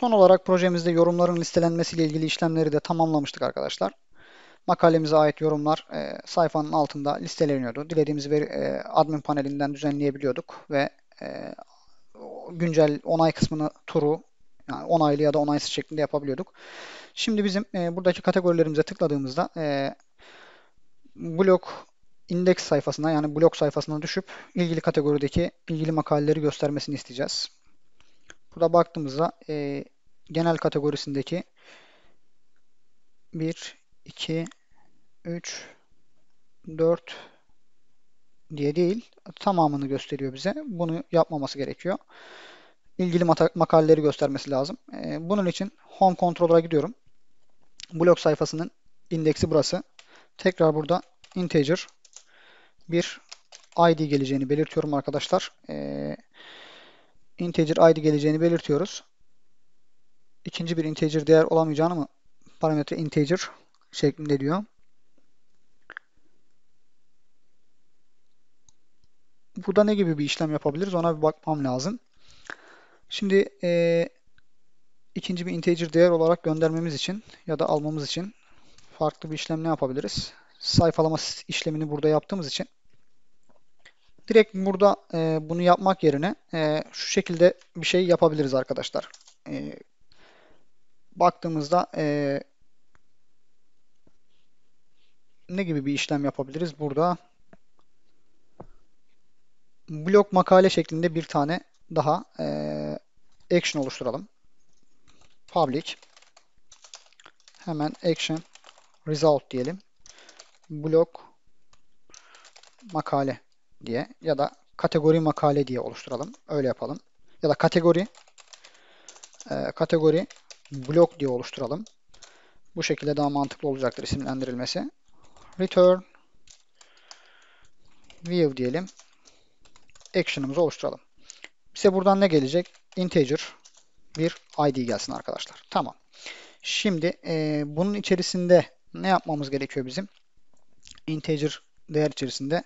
Son olarak projemizde yorumların listelenmesiyle ilgili işlemleri de tamamlamıştık arkadaşlar. Makalemize ait yorumlar e, sayfanın altında listeleniyordu. Dilediğimiz bir e, admin panelinden düzenleyebiliyorduk ve e, güncel onay kısmını turu yani onaylı ya da onaysız şeklinde yapabiliyorduk. Şimdi bizim e, buradaki kategorilerimize tıkladığımızda e, blok index sayfasına yani blok sayfasına düşüp ilgili kategorideki ilgili makaleleri göstermesini isteyeceğiz. Burada baktığımızda e, genel kategorisindeki 1, 2, 3, 4 diye değil tamamını gösteriyor bize. Bunu yapmaması gerekiyor. İlgili makaleleri göstermesi lazım. E, bunun için Home Controller'a gidiyorum. Blok sayfasının indeksi burası. Tekrar burada integer bir id geleceğini belirtiyorum arkadaşlar. Ee, integer id geleceğini belirtiyoruz. İkinci bir integer değer olamayacağını mı parametre integer şeklinde diyor. Burada ne gibi bir işlem yapabiliriz ona bir bakmam lazım. Şimdi e, ikinci bir integer değer olarak göndermemiz için ya da almamız için farklı bir işlem ne yapabiliriz? Sayfalama işlemini burada yaptığımız için Direkt burada e, bunu yapmak yerine e, şu şekilde bir şey yapabiliriz arkadaşlar. E, baktığımızda e, ne gibi bir işlem yapabiliriz? Burada blok makale şeklinde bir tane daha e, action oluşturalım. Public hemen action result diyelim. Blok makale diye ya da kategori makale diye oluşturalım. Öyle yapalım. Ya da kategori e, kategori blok diye oluşturalım. Bu şekilde daha mantıklı olacaktır isimlendirilmesi. Return view diyelim. Action'ımızı oluşturalım. Bize buradan ne gelecek? Integer bir id gelsin arkadaşlar. Tamam. Şimdi e, bunun içerisinde ne yapmamız gerekiyor bizim? Integer değer içerisinde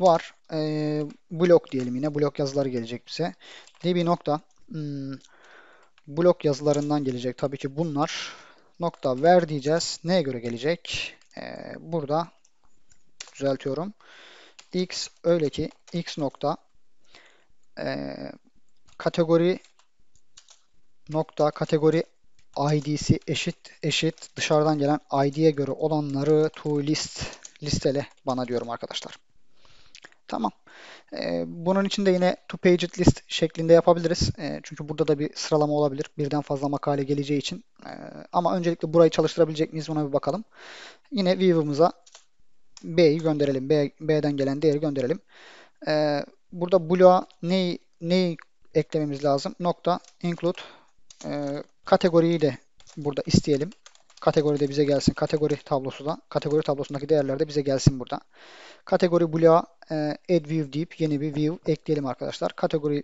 var. E, blok diyelim yine. Blok yazıları gelecek bize. Db nokta hmm, blok yazılarından gelecek. Tabii ki bunlar nokta ver diyeceğiz. Neye göre gelecek? E, burada düzeltiyorum. X öyle ki X nokta e, kategori nokta kategori id'si eşit eşit dışarıdan gelen id'ye göre olanları to list listele bana diyorum arkadaşlar. Tamam. E, bunun için de yine two page list şeklinde yapabiliriz. E, çünkü burada da bir sıralama olabilir. Birden fazla makale geleceği için. E, ama öncelikle burayı çalıştırabilecek miyiz buna bir bakalım. Yine view'umuza B'yi gönderelim. B, B'den gelen değeri gönderelim. E, burada bloğa neyi, neyi eklememiz lazım? Nokta include e, kategoriyi de burada isteyelim. Kategori de bize gelsin. Kategori tablosu da kategori tablosundaki değerler de bize gelsin burada. Kategori bloğa add view deyip yeni bir view ekleyelim arkadaşlar. Kategori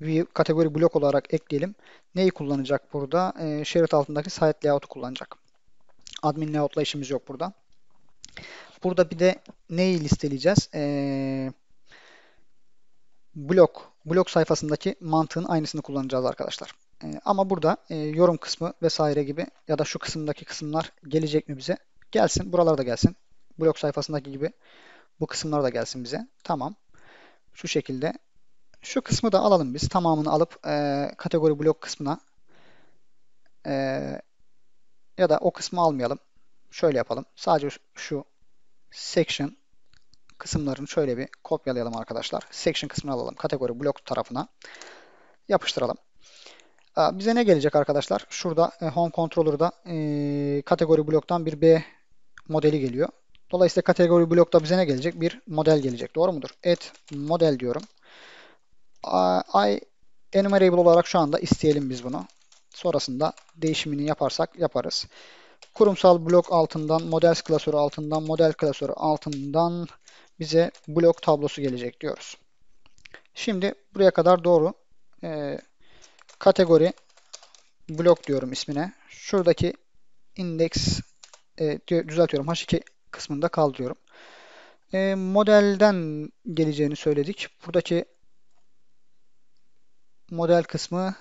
view, kategori blok olarak ekleyelim. Neyi kullanacak burada? E, şerit altındaki site layout'u kullanacak. Admin layout'la işimiz yok burada. Burada bir de neyi listeleyeceğiz? E, blok blok sayfasındaki mantığın aynısını kullanacağız arkadaşlar. E, ama burada e, yorum kısmı vesaire gibi ya da şu kısımdaki kısımlar gelecek mi bize? Gelsin. Buralarda gelsin. Blok sayfasındaki gibi bu kısımlar da gelsin bize. Tamam. Şu şekilde. Şu kısmı da alalım biz. Tamamını alıp e, kategori blok kısmına e, ya da o kısmı almayalım. Şöyle yapalım. Sadece şu, section kısımlarını şöyle bir kopyalayalım arkadaşlar. Section kısmını alalım. Kategori blok tarafına yapıştıralım. E, bize ne gelecek arkadaşlar? Şurada e, Home Controller'da e, kategori bloktan bir B modeli geliyor. Dolayısıyla kategori blokta bize ne gelecek? Bir model gelecek. Doğru mudur? Et model diyorum. I enumerable olarak şu anda isteyelim biz bunu. Sonrasında değişimini yaparsak yaparız. Kurumsal blok altından, model klasörü altından, model klasörü altından bize blok tablosu gelecek diyoruz. Şimdi buraya kadar doğru. Ee, kategori blok diyorum ismine. Şuradaki index e, düzeltiyorum. H2 kısmında kal diyorum. E, modelden geleceğini söyledik. Buradaki model kısmı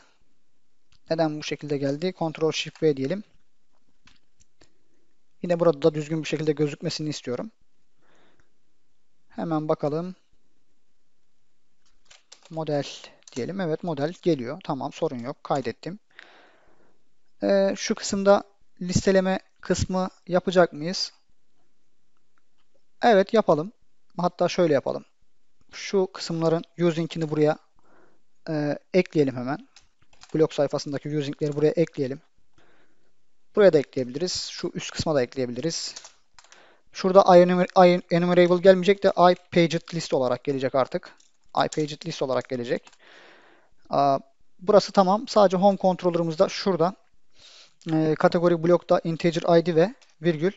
neden bu şekilde geldi? Ctrl Shift V diyelim. Yine burada da düzgün bir şekilde gözükmesini istiyorum. Hemen bakalım. Model diyelim. Evet model geliyor. Tamam sorun yok. Kaydettim. Ee, şu kısımda listeleme kısmı yapacak mıyız? Evet yapalım. Hatta şöyle yapalım. Şu kısımların using'ini buraya e, ekleyelim hemen. Blog sayfasındaki using'leri buraya ekleyelim. Buraya da ekleyebiliriz. Şu üst kısma da ekleyebiliriz. Şurada enumerable gelmeyecek de iPaget olarak gelecek artık. iPaget olarak gelecek. Burası tamam. Sadece home controller'ımızda şurada e, kategori blokta integer id ve virgül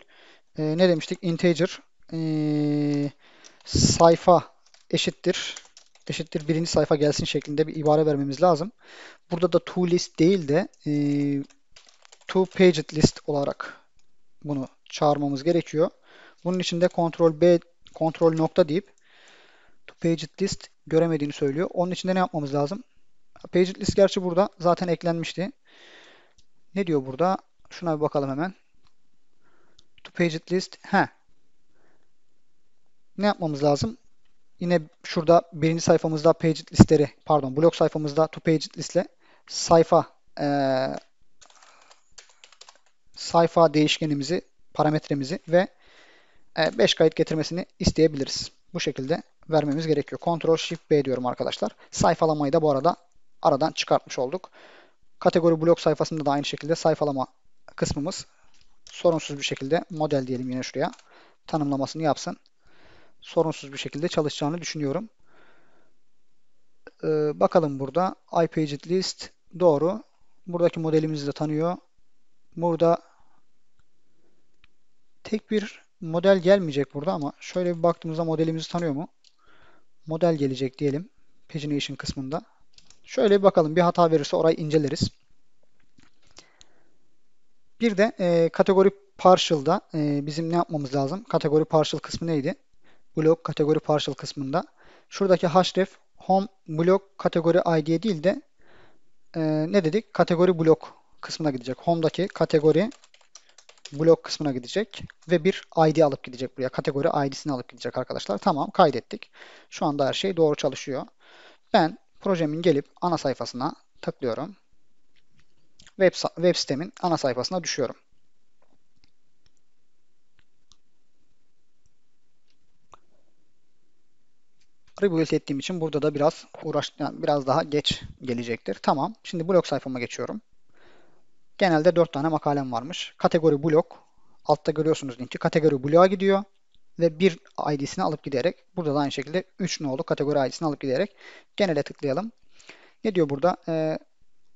e, ne demiştik? Integer e, sayfa eşittir eşittir birinci sayfa gelsin şeklinde bir ibare vermemiz lazım. Burada da to list değil de e, to paged list olarak bunu çağırmamız gerekiyor. Bunun için de Ctrl B control nokta deyip to page list göremediğini söylüyor. Onun için de ne yapmamız lazım? Page list gerçi burada zaten eklenmişti. Ne diyor burada? Şuna bir bakalım hemen. To page list. He ne yapmamız lazım? Yine şurada birinci sayfamızda page listleri, pardon blog sayfamızda to page listle sayfa e, sayfa değişkenimizi, parametremizi ve 5 e, kayıt getirmesini isteyebiliriz. Bu şekilde vermemiz gerekiyor. Ctrl Shift B diyorum arkadaşlar. Sayfalamayı da bu arada aradan çıkartmış olduk. Kategori blok sayfasında da aynı şekilde sayfalama kısmımız sorunsuz bir şekilde model diyelim yine şuraya tanımlamasını yapsın sorunsuz bir şekilde çalışacağını düşünüyorum. Ee, bakalım burada iPaged list doğru. Buradaki modelimizi de tanıyor. Burada tek bir model gelmeyecek burada ama şöyle bir baktığımızda modelimizi tanıyor mu? Model gelecek diyelim. Pagination kısmında. Şöyle bir bakalım. Bir hata verirse orayı inceleriz. Bir de e, kategori partial'da e, bizim ne yapmamız lazım? Kategori partial kısmı neydi? blok kategori partial kısmında. Şuradaki href home blok kategori id değil de e, ne dedik? Kategori blok kısmına gidecek. Home'daki kategori blok kısmına gidecek ve bir ID alıp gidecek buraya. Kategori ID'sini alıp gidecek arkadaşlar. Tamam kaydettik. Şu anda her şey doğru çalışıyor. Ben projemin gelip ana sayfasına tıklıyorum. Web, web sitemin ana sayfasına düşüyorum. rebuild ettiğim için burada da biraz uğraş yani biraz daha geç gelecektir. Tamam. Şimdi blog sayfama geçiyorum. Genelde 4 tane makalem varmış. Kategori blog. Altta görüyorsunuz linki. Kategori bloğa gidiyor ve bir ID'sini alıp giderek burada da aynı şekilde 3 nolu kategori ID'sini alıp giderek genele tıklayalım. Ne diyor burada? Ee,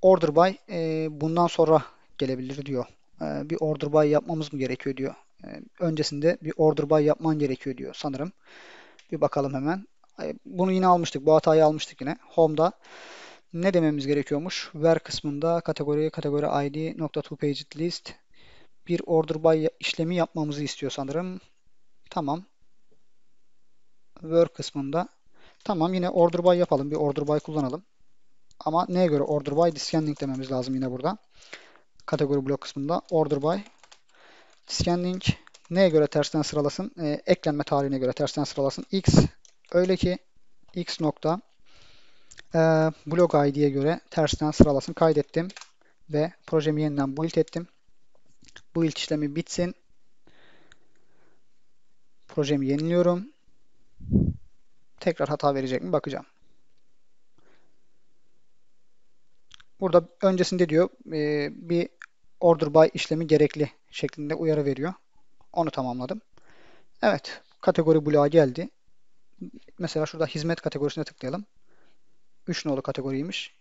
order by e, bundan sonra gelebilir diyor. Ee, bir order by yapmamız mı gerekiyor diyor. Ee, öncesinde bir order by yapman gerekiyor diyor sanırım. Bir bakalım hemen. Bunu yine almıştık. Bu hatayı almıştık yine. Home'da ne dememiz gerekiyormuş? Ver kısmında kategoriye kategori ID nokta to page list bir order by işlemi yapmamızı istiyor sanırım. Tamam. Work kısmında tamam yine order by yapalım. Bir order by kullanalım. Ama neye göre order by descending dememiz lazım yine burada. Kategori blok kısmında order by descending neye göre tersten sıralasın? E, eklenme tarihine göre tersten sıralasın. X Öyle ki x nokta e, blog id'ye göre tersten sıralasın. Kaydettim ve projemi yeniden build ettim. Build işlemi bitsin. Projemi yeniliyorum. Tekrar hata verecek mi bakacağım. Burada öncesinde diyor e, bir order by işlemi gerekli şeklinde uyarı veriyor. Onu tamamladım. Evet kategori bloğa geldi. Mesela şurada hizmet kategorisine tıklayalım. 3 nolu kategoriymiş.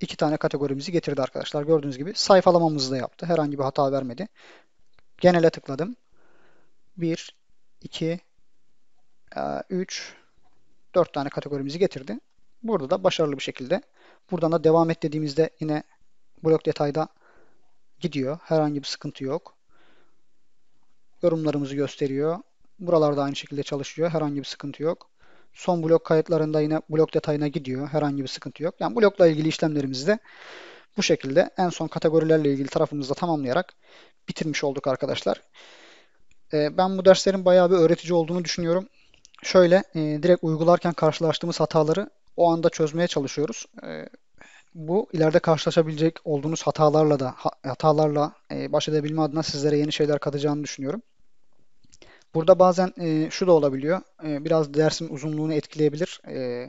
İki tane kategorimizi getirdi arkadaşlar. Gördüğünüz gibi sayfalamamızı da yaptı. Herhangi bir hata vermedi. Genele tıkladım. 1, 2, 3, 4 tane kategorimizi getirdi. Burada da başarılı bir şekilde. Buradan da devam et dediğimizde yine blok detayda gidiyor. Herhangi bir sıkıntı yok. Yorumlarımızı gösteriyor. Buralarda aynı şekilde çalışıyor. Herhangi bir sıkıntı yok. Son blok kayıtlarında yine blok detayına gidiyor. Herhangi bir sıkıntı yok. Yani blokla ilgili işlemlerimizi de bu şekilde en son kategorilerle ilgili tarafımızda tamamlayarak bitirmiş olduk arkadaşlar. Ee, ben bu derslerin bayağı bir öğretici olduğunu düşünüyorum. Şöyle e, direkt uygularken karşılaştığımız hataları o anda çözmeye çalışıyoruz. Ee, bu ileride karşılaşabilecek olduğunuz hatalarla da hatalarla e, baş edebilme adına sizlere yeni şeyler katacağını düşünüyorum. Burada bazen e, şu da olabiliyor. E, biraz dersin uzunluğunu etkileyebilir. E,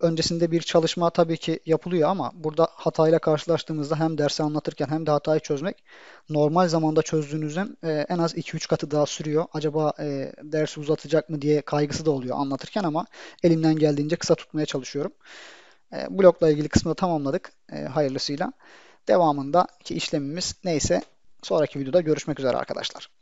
öncesinde bir çalışma tabii ki yapılıyor ama burada hatayla karşılaştığımızda hem dersi anlatırken hem de hatayı çözmek normal zamanda çözdüğünüzden e, en az 2-3 katı daha sürüyor. Acaba e, dersi uzatacak mı diye kaygısı da oluyor anlatırken ama elimden geldiğince kısa tutmaya çalışıyorum. E, blokla ilgili kısmı da tamamladık e, hayırlısıyla. Devamındaki işlemimiz neyse sonraki videoda görüşmek üzere arkadaşlar.